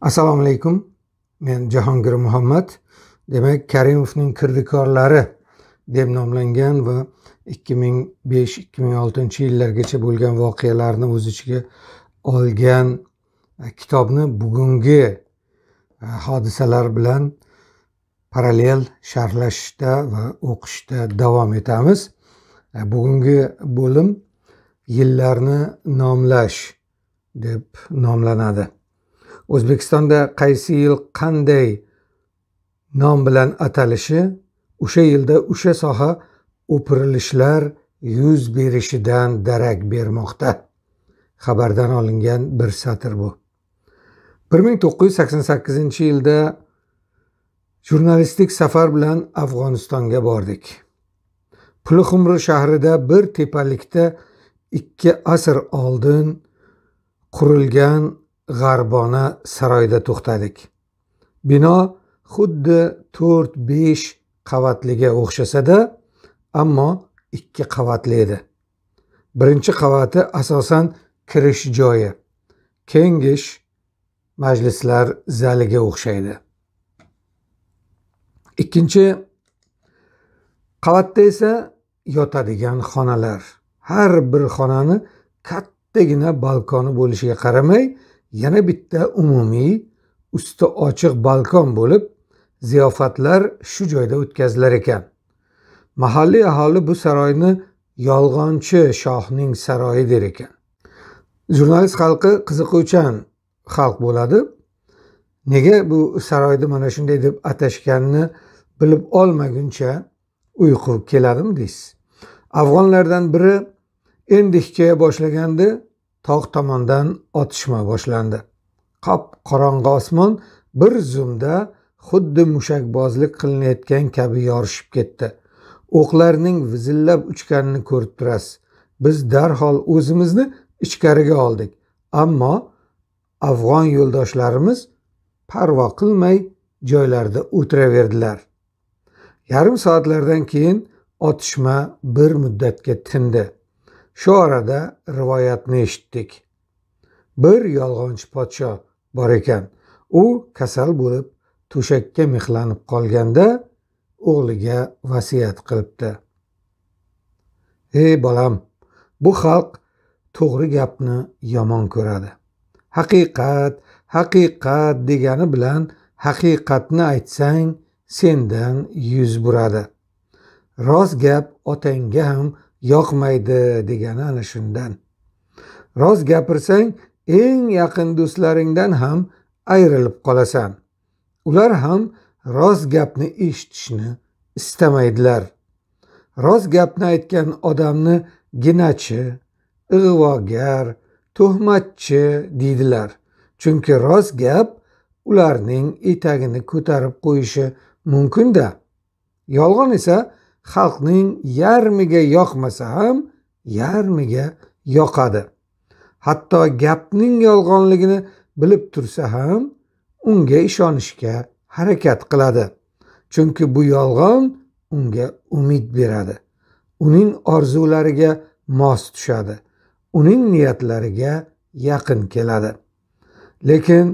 assalomu alaykum men jahongir muhammad demak karimovning kirdikorlari deb nomlangan va ikki ming besh ikki ming oltinchi yillargacha bo'lgan voqealarni o'z ichiga olgan e, kitobni bugungi e, hodisalar bilan parallel sharhlashda va o'qishda davom etamiz e, bugungi bo'lim yillarni nomlash deb nomlanadi o'zbekistonda qaysi yil qanday nom bilan atalishi o'sha yilda o'sha soha o'pirilishlar yuz berishidan darak bermoqda xabardan olingan bir satr bu bir ming to'qqiz yuz sakson sakkizinchi yilda jurnalistik safar bilan afg'onistonga bordik pulixumri shahrida bir tepalikda ikki asr oldin qurilgan g'arbona saroyda to'xtadik bino xuddi to'rt besh qavatliga o'xshasada ammo ikki qavatli edi birinchi qavati asosan kirish joyi kengish majlislar zaliga o'xshaydi ikkinchi qavatda esa yotadigan xonalar har bir xonani kattagina balkoni bo'lishiga qaramay yana bitta umumiy usti ochiq balkon bo'lib ziyofatlar shu joyda o'tkazilar ekan mahalliy aholi bu saroyni yolg'onchi shohning saroyi der ekan jurnalist xalqi qiziquvchan xalq bo'ladi nega bu saroyni mana shunday deb atashganini bilib olmaguncha uyqu keladimi deysiz afg'onlardan biri endi hikoya boshlagandi tog' tomondan otishma boshlandi qop qorong'i osmon bir zumda xuddi mushakbozlik qilinayotgan kabi yorishib ketdi o'qlarning vizillab uchganini ko'rib turasiz biz darhol o'zimizni ichkariga oldik ammo afg'on yo'ldoshlarimiz parvo qilmay joylarida o'tiraverdilar yarim soatlardan keyin otishma bir muddatga tindi shu orada rivoyatni eshitdik bir yolg'onchi podsho bor ekan u kasal bo'lib to'shakka mixlanib qolganda o'g'liga vasiyat qilibdi ey bolam bu xalq to'g'ri gapni yomon ko'radi haqiqat haqiqat degani bilan haqiqatni aytsang sendan yuz buradi rost gap otangga ham yoqmaydi degani ana shundan rost gapirsang eng yaqin do'stlaringdan ham ayrilib qolasan ular ham rost gapni eshitishni istamaydilar rost gapni aytgan odamni ginachi ig'vogar tuhmatchi deydilar chunki rost gap ularning etagini ko'tarib qo'yishi mumkinda yolg'on esa xalqning yarmiga yoqmasa ham yarmiga yoqadi hatto gapning yolg'onligini bilib tursa ham unga ishonishga harakat qiladi chunki bu yolg'on unga umid beradi uning orzulariga mos tushadi uning niyatlariga yaqin keladi lekin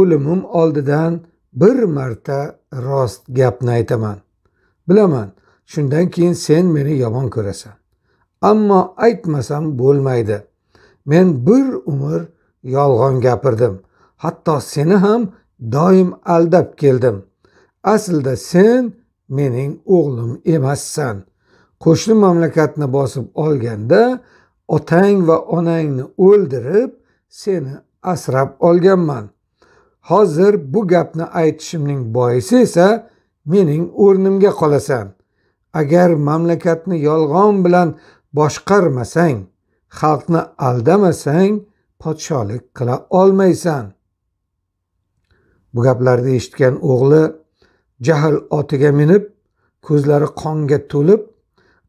o'limim oldidan bir marta rost gapni aytaman bilaman shundan keyin sen meni yomon ko'rasan ammo aytmasam bo'lmaydi men bir umr yolg'on gapirdim hatto seni ham doim aldab keldim aslida sen mening o'g'lim emassan qo'shni mamlakatni bosib olganda otang va onangni o'ldirib seni asrab olganman hozir bu gapni aytishimning boisi esa mening o'rnimga qolasan agar mamlakatni yolg'on bilan boshqarmasang xalqni aldamasang podsholik qila olmaysan bu gaplarni eshitgan o'g'li jahl otiga minib ko'zlari qonga to'lib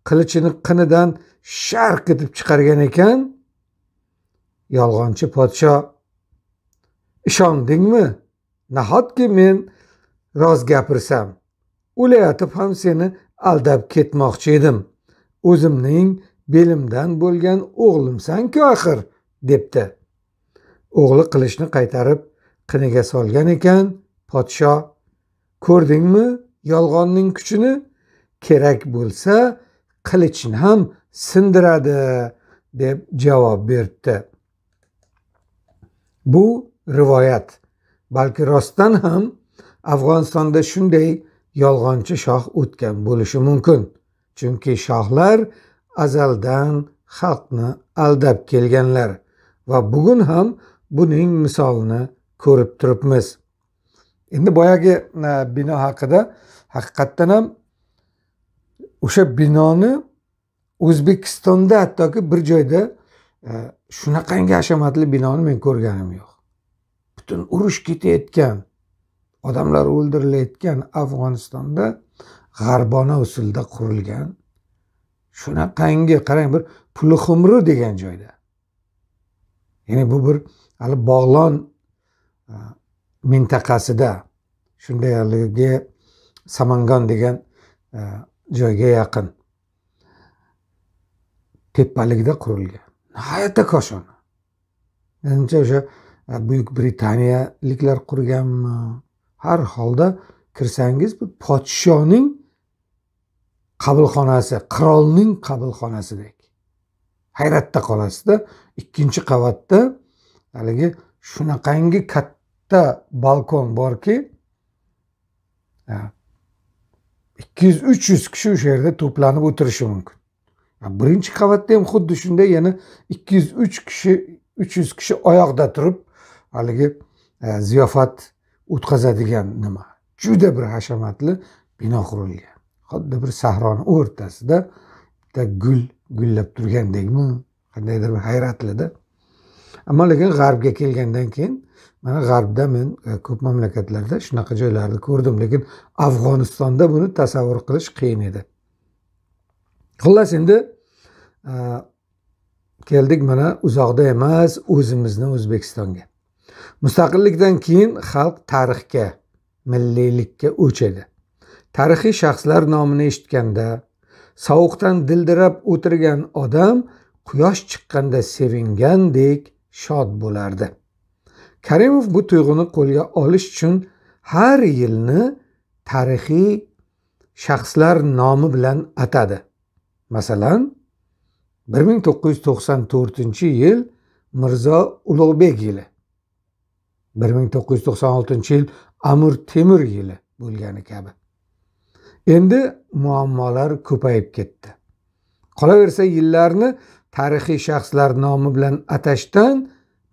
qilichini qinidan sharq etib chiqargan ekan yolg'onchi podsho ishondingmi nahotki men rost gapirsam o'layotib ham seni aldab ketmoqchi edim o'zimning belimdan bo'lgan o'g'limsanku axir debdi o'g'li qilichni qaytarib qiniga solgan ekan podsho ko'rdingmi yolg'onning kuchini kerak bo'lsa qilichni ham sindiradi deb javob beribdi bu rivoyat balki rostdan ham afg'onistonda shunday yolg'onchi shoh o'tgan bo'lishi mumkin chunki shohlar azaldan xalqni aldab kelganlar va bugun ham buning misolini ko'rib turibmiz endi boyagi e, bino haqida haqiqatdan ham o'sha binoni o'zbekistonda hattoki bir joyda e, shunaqangi hashamatli binoni men ko'rganim yo'q butun urush ketayotgan odamlar o'ldirilayotgan afg'onistonda g'arbona usulda qurilgan shunaqangi qarang bir pulixumri degan joyda ya'ni bu bir hali bog'lon mintaqasida shunday haligi samangon degan joyga yaqin tepalikda qurilgan nihoyatda koshona menimcha o'sha buyuk britaniyaliklar qurganmi har holda kirsangiz podshoning qabulxonasi qirolning qabulxonasidek hayratda qolasizda ikkinchi qavatda haligi shunaqangi katta balkon borki ikki yuz uch yuz kishi o'sha yerda to'planib o'tirishi mumkin birinchi qavatda ham xuddi shunday yana ikki yuz uch kishi uch yuz kishi oyoqda turib haligi ziyofat o'tkazadigan nima juda bir hashamatli bino qurilgan xuddi bir sahroni o'rtasida bitta gul gullab turgandekmi qandaydir bir hayratlida ammo lekin g'arbga kelgandan keyin mana g'arbda men e, ko'p mamlakatlarda shunaqa joylarni ko'rdim lekin afg'onistonda buni tasavvur qilish qiyin edi xullas endi e, keldik mana uzoqda emas o'zimizni o'zbekistonga mustaqillikdan keyin xalq tarixga milliylikka o'chadi tarixiy shaxslar nomini eshitganda sovuqdan dildirab o'tirgan odam quyosh chiqqanda sevingandek shod bo'lardi karimov bu tuyg'uni qo'lga olish uchun har yilni tarixiy shaxslar nomi bilan atadi masalan bir ming to'qqiz yuz to'qson to'rtinchi yil mirzo ulug'bek yili bir ming to'qqiz yuz to'qson oltinchi yil amir temur yili bo'lgani kabi endi muammolar ko'payib ketdi qolaversa yillarni tarixiy shaxslar nomi bilan atashdan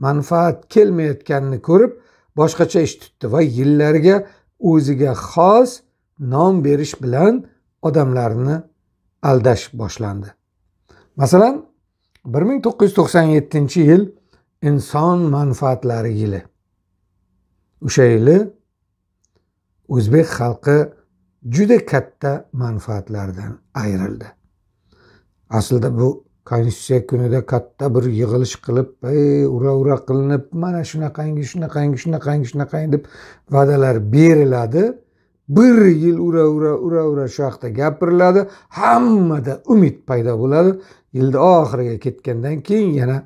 manfaat kelmayotganini ko'rib boshqacha ish tutdi va yillarga o'ziga xos nom berish bilan odamlarni aldash boshlandi masalan bir ming to'qqiz yuz to'qson yettinchi yil inson manfaatlari yili o'sha yili o'zbek xalqi juda katta manfaatlardan ayrildi aslida bu konstitutsiya kunida katta bir yig'ilish qilib ey ura ura qilinib mana shunaqangi shunaqangi shunaqangi shunaqangi deb va'dalar beriladi bir yil ura ura ura ura shu haqida gapiriladi hammada umid paydo bo'ladi yilni oxiriga ketgandan keyin yana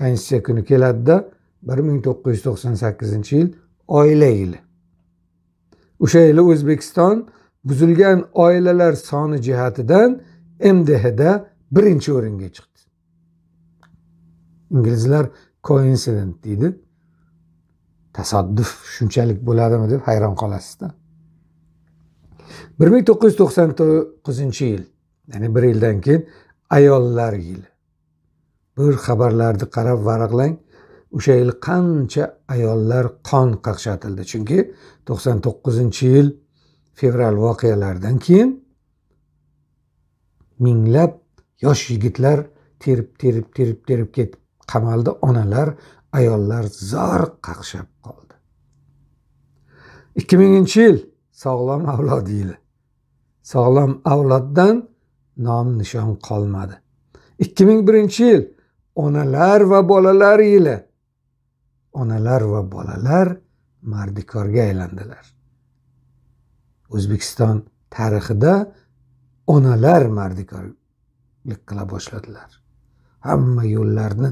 konstitutsiya kuni keladida bir ming to'qqiz yuz to'qson sakkizinchi yil oila yili o'sha yili o'zbekiston buzilgan oilalar soni jihatidan mdhda birinchi o'ringa chiqdi inglizlar koinsident deydi tasodif shunchalik bo'ladimi deb hayron qolasizda bir ming to'qqiz yuz to'qson to'qqizinchi yil ya'ni bir yildan keyin ayollar yili bir xabarlarni qarab varaqlang o'sha yil qancha ayollar qon qaqshatildi chunki to'qson to'qqizinchi yil fevral voqealaridan keyin minglab yosh yigitlar terib terib terib terib ketib qamaldi onalar ayollar zor qaqshab qoldi ikki minginchi yil sog'lom avlod yili sog'lom avloddan nom nishon qolmadi ikki ming birinchi yil onalar va bolalar yili onalar va bolalar mardikorga aylandilar o'zbekiston tarixida onalar mardikorlik qila boshladilar hamma yo'llarni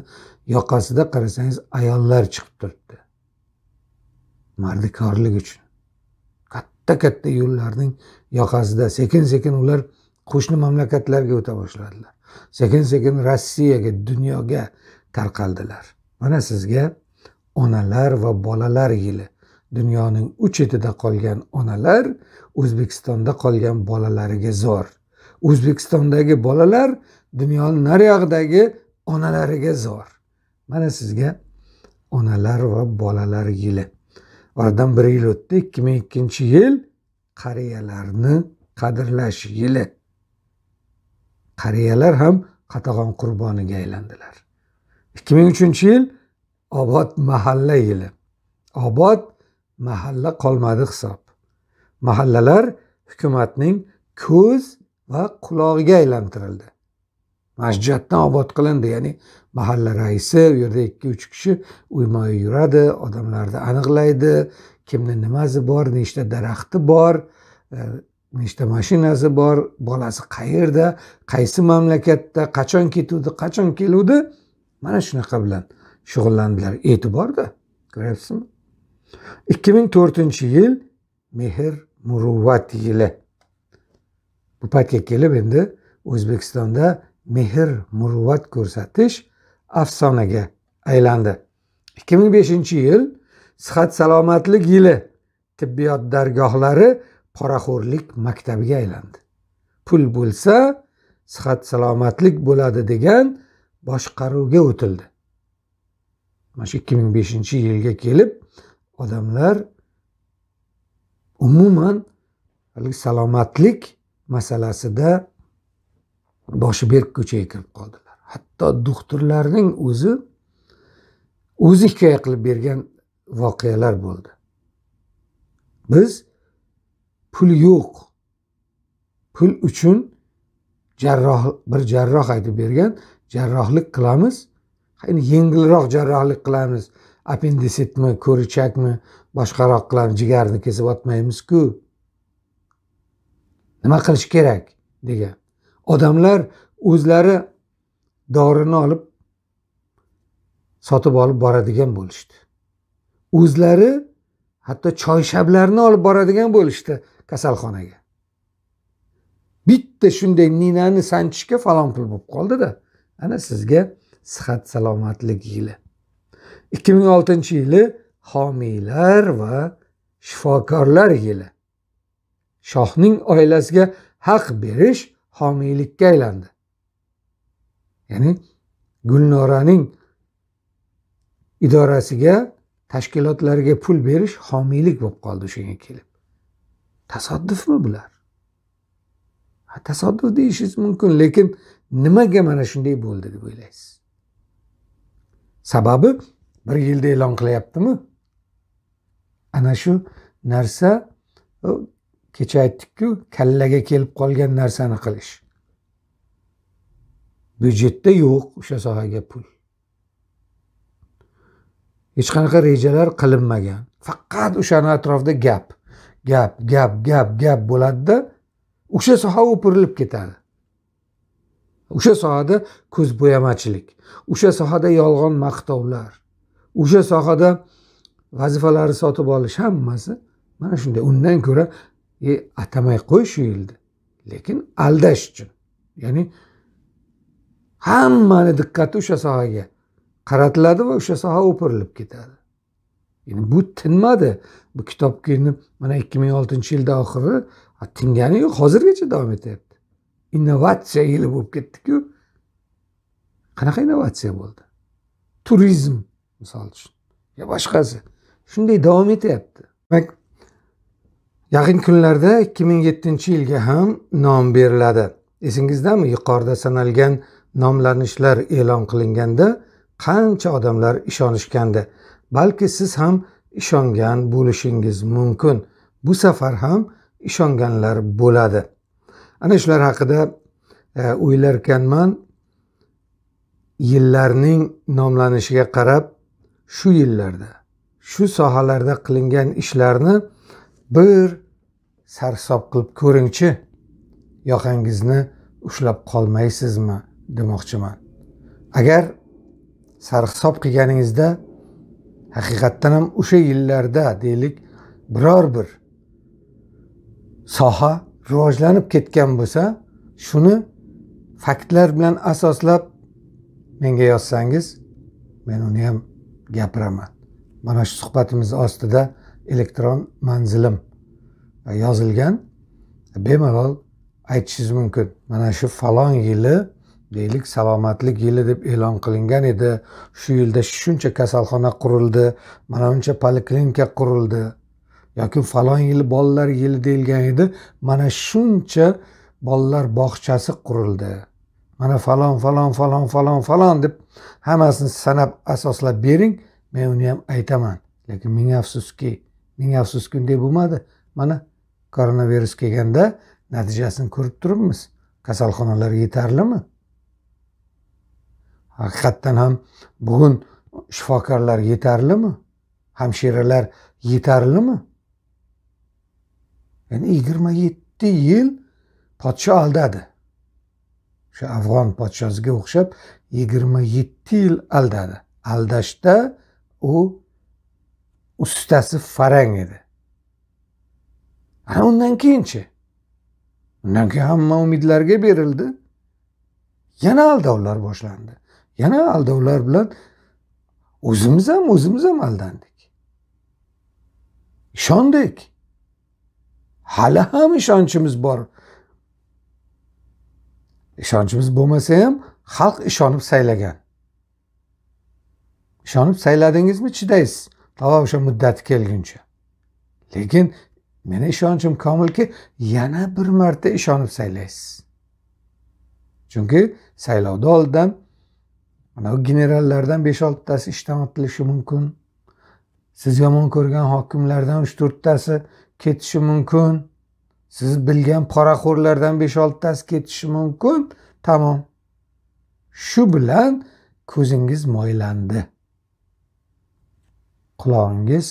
yoqasida qarasangiz ayollar chiqib turibdi mardikorlik uchun katta katta yo'llarning yoqasida sekin sekin ular qo'shni mamlakatlarga o'ta boshladilar sekin sekin rossiyaga dunyoga tarqaldilar mana sizga onalar va bolalar yili dunyoning u chetida qolgan onalar o'zbekistonda qolgan bolalariga zor o'zbekistondagi bolalar dunyoni nariyog'idagi onalariga zor mana sizga onalar va bolalar yili oradan bir yil o'tdi ikki ming ikkinchi yil qariyalarni qadrlash yili qariyalar ham qatag'on qurboniga aylandilar ikki ming uchinchi yil obod mahalla yili obod mahalla qolmadi hisob mahallalar hukumatning ko'z va qulog'iga aylantirildi masjiddan obod qilindi ya'ni mahalla raisi u yerda ikki uch kishi uyma uy yuradi odamlarni aniqlaydi kimni nimasi bor nechta daraxti bor e, nechta mashinasi bor bolasi qayerda qaysi mamlakatda qachon ketuvdi qachon keluvdi mana shunaqa bilan shug'ullandilar e'tiborda ko'ryapsizmi ikki ming to'rtinchi yil mehr muruvvat yili bu paytga kelib endi o'zbekistonda mehr muruvvat ko'rsatish afsonaga aylandi ikki ming beshinchi yil sihat salomatlik yili tibbiyot dargohlari poraxo'rlik maktabiga aylandi pul bo'lsa sihat salomatlik bo'ladi degan boshqaruvga o'tildi mana shu ikki ming beshinchi yilga kelib odamlar umuman haligi salomatlik masalasida boshi berk ko'chaga kirib qoldilar hatto doktorlarning o'zi o'zi hikoya qilib bergan voqealar bo'ldi biz pul yo'q pul uchun jarroh bir jarroh aytib bergan jarrohlik qilamiz endi yengilroq jarrohlik qilamiz appendisitmi ko'richakmi boshqaroq qilamiz jigarni kesib otmaymizku nima qilish kerak degan odamlar o'zlari dorini olib sotib olib boradigan bo'lishdi o'zlari hatto choyshablarni olib boradigan bo'lishdi kasalxonaga bitta shunday ninani sanchishga falon pul bo'lib qoldida ana sizga sihat salomatlik yili ikki ming oltinchi yili homiylar va shifokorlar yili shohning oilasiga haq berish homiylikka aylandi ya'ni gulnoraning idorasiga tashkilotlarga pul berish homiylik bo'lib qoldi o'shanga kelib tasodifmi bular tasodif deyishingiz mumkin lekin nimaga mana shunday bo'ldi deb o'ylaysiz sababi bir yilda e'lon qilyaptimi ana shu narsa kecha aytdikku kallaga kelib qolgan narsani qilish byudjetda yo'q o'sha sohaga pul hech qanaqa rejalar qilinmagan faqat o'shani atrofida gap gap gap gap gap bo'ladida o'sha soha o'pirilib ketadi o'sha sohada ko'zbo'yamachilik o'sha sohada yolg'on maqtovlar o'sha sohada vazifalarni sotib olish hammasi mana shunday undan ko'ra e, atamay qo'y shu yilni lekin aldash uchun ya'ni hammani diqqati o'sha sohaga qaratiladi va o'sha soha o'pirilib ketadi endi bu tinmadi bu kitobni mana ikki ming oltinchi yilda oxiri tingani yo'q hozirgacha davom etyapti innovatsiya yili bo'lib ketdiku qanaqa innovatsiya bo'ldi turizm misol uchun yo boshqasi shunday davom etyapti demak yaqin kunlarda ikki ming yettinchi yilga ham nom beriladi esingizdami yuqorida sanalgan nomlanishlar e'lon qilinganda qancha odamlar ishonishgandi balki siz ham ishongan bo'lishingiz mumkin bu safar ham ishonganlar bo'ladi ana shular haqida e, o'ylarkanman yillarning nomlanishiga qarab shu yillarda shu sohalarda qilingan ishlarni bir sarhisob qilib ko'ringchi yoqangizni ushlab qolmaysizmi demoqchiman agar sarhisob qilganingizda haqiqatdan ham o'sha yillarda deylik biror bir soha rivojlanib ketgan bo'lsa shuni faktlar bilan asoslab menga yozsangiz men uni ham gapiraman mana shu suhbatimiz ostida elektron manzilim yozilgan bemalol aytishingiz mumkin mana shu falon yili deylik salomatlik yili deb e'lon qilingan edi shu yilda shuncha kasalxona qurildi mana buncha poliklinika qurildi yoki falon yil bolalar yili deyilgan edi mana shuncha bolalar bog'chasi qurildi mana falon falon falon falon falon deb hammasini sanab asoslab bering men uni ham aytaman lekin ming afsuski ming afsuski unday bo'lmadi mana koronavirus kelganda natijasini ko'rib turibmiz kasalxonalar yetarlimi haqiqatdan ham bugun shifokorlar yetarlimi hamshiralar yetarlimi ya'ni yigirma yetti yil podsho aldadi o'sha afg'on podshosiga o'xshab yigirma yetti yil aldadi aldashda u ustasi farang edi ana undan keyinchi undan keyin hamma umidlarga berildi yana aldovlar boshlandi yana aldovlar bilan o'zimiz ham o'zimiz ham aldandik ishondik hali ham ishonchimiz bor ishonchimiz bo'lmasa ham xalq ishonib saylagan ishonib sayladingizmi chidaysiz to o'sha muddati kelguncha lekin meni ishonchim komilki yana bir marta ishonib saylaysiz chunki saylovni oldidan mana generallardan besh oltitasi ishdan otilishi mumkin siz yomon ko'rgan hokimlardan uch to'rttasi ketishi mumkin siz bilgan poraxo'rlardan besh oltitasi ketishi mumkin tamom shu bilan ko'zingiz moylandi qulog'ingiz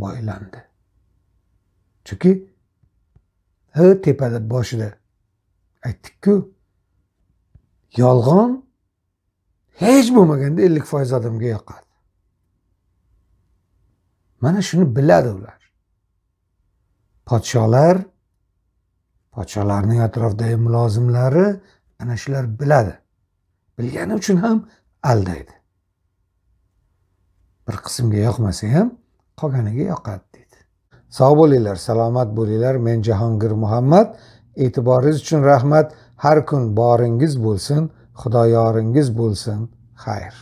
boylandi chunki h tepada boshida aytdikku yolg'on hech bo'lmaganda ellik foiz odamga yoqadi mana shuni biladi ular podsholar podsholarning atrofidagi mulozimlari ana shular biladi bilgani uchun ham aldaydi bir qismga yoqmasa ham qolganiga yoqadi deydi sog' bo'linglar salomat bo'linglar men jahongir muhammad e'tiboringiz uchun rahmat har kun boringiz bo'lsin xudoyoringiz bo'lsin xayr